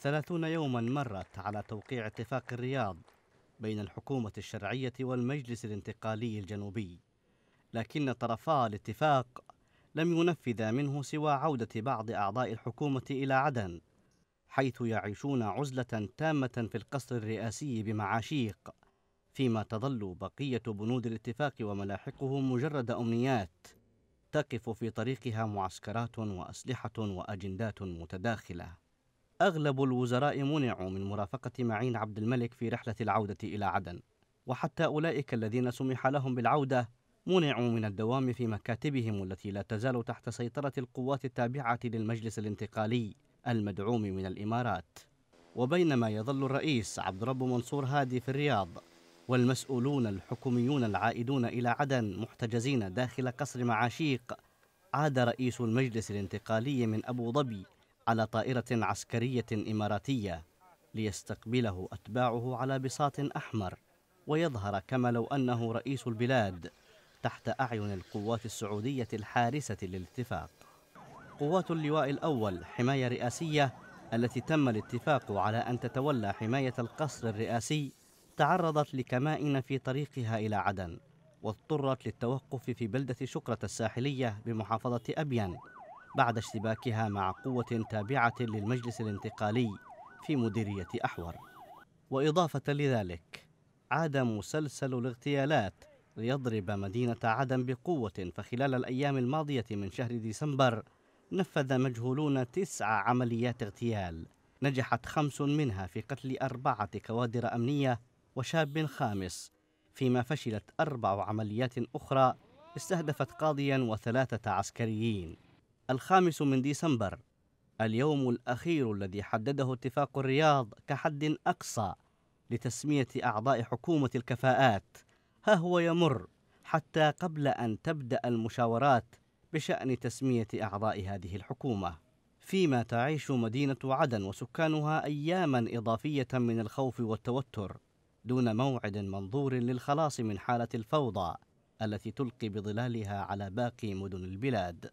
ثلاثون يوما مرت على توقيع اتفاق الرياض بين الحكومة الشرعية والمجلس الانتقالي الجنوبي لكن طرفا الاتفاق لم ينفذا منه سوى عودة بعض أعضاء الحكومة إلى عدن حيث يعيشون عزلة تامة في القصر الرئاسي بمعاشيق فيما تظل بقية بنود الاتفاق وملاحقه مجرد أمنيات تقف في طريقها معسكرات وأسلحة وأجندات متداخلة أغلب الوزراء منعوا من مرافقة معين عبد الملك في رحلة العودة إلى عدن وحتى أولئك الذين سمح لهم بالعودة منعوا من الدوام في مكاتبهم التي لا تزال تحت سيطرة القوات التابعة للمجلس الانتقالي المدعوم من الإمارات وبينما يظل الرئيس عبد رب منصور هادي في الرياض والمسؤولون الحكوميون العائدون إلى عدن محتجزين داخل قصر معاشيق عاد رئيس المجلس الانتقالي من أبو ظبي على طائرة عسكرية إماراتية ليستقبله أتباعه على بساط أحمر ويظهر كما لو أنه رئيس البلاد تحت أعين القوات السعودية الحارسة للاتفاق قوات اللواء الأول حماية رئاسية التي تم الاتفاق على أن تتولى حماية القصر الرئاسي تعرضت لكمائن في طريقها إلى عدن واضطرت للتوقف في بلدة شكرة الساحلية بمحافظة أبيان بعد اشتباكها مع قوة تابعة للمجلس الانتقالي في مديرية أحور وإضافة لذلك عاد مسلسل الاغتيالات ليضرب مدينة عدن بقوة فخلال الأيام الماضية من شهر ديسمبر نفذ مجهولون تسع عمليات اغتيال نجحت خمس منها في قتل أربعة كوادر أمنية وشاب خامس فيما فشلت أربع عمليات أخرى استهدفت قاضيا وثلاثة عسكريين الخامس من ديسمبر اليوم الأخير الذي حدده اتفاق الرياض كحد أقصى لتسمية أعضاء حكومة الكفاءات ها هو يمر حتى قبل أن تبدأ المشاورات بشأن تسمية أعضاء هذه الحكومة فيما تعيش مدينة عدن وسكانها أياما إضافية من الخوف والتوتر دون موعد منظور للخلاص من حالة الفوضى التي تلقي بظلالها على باقي مدن البلاد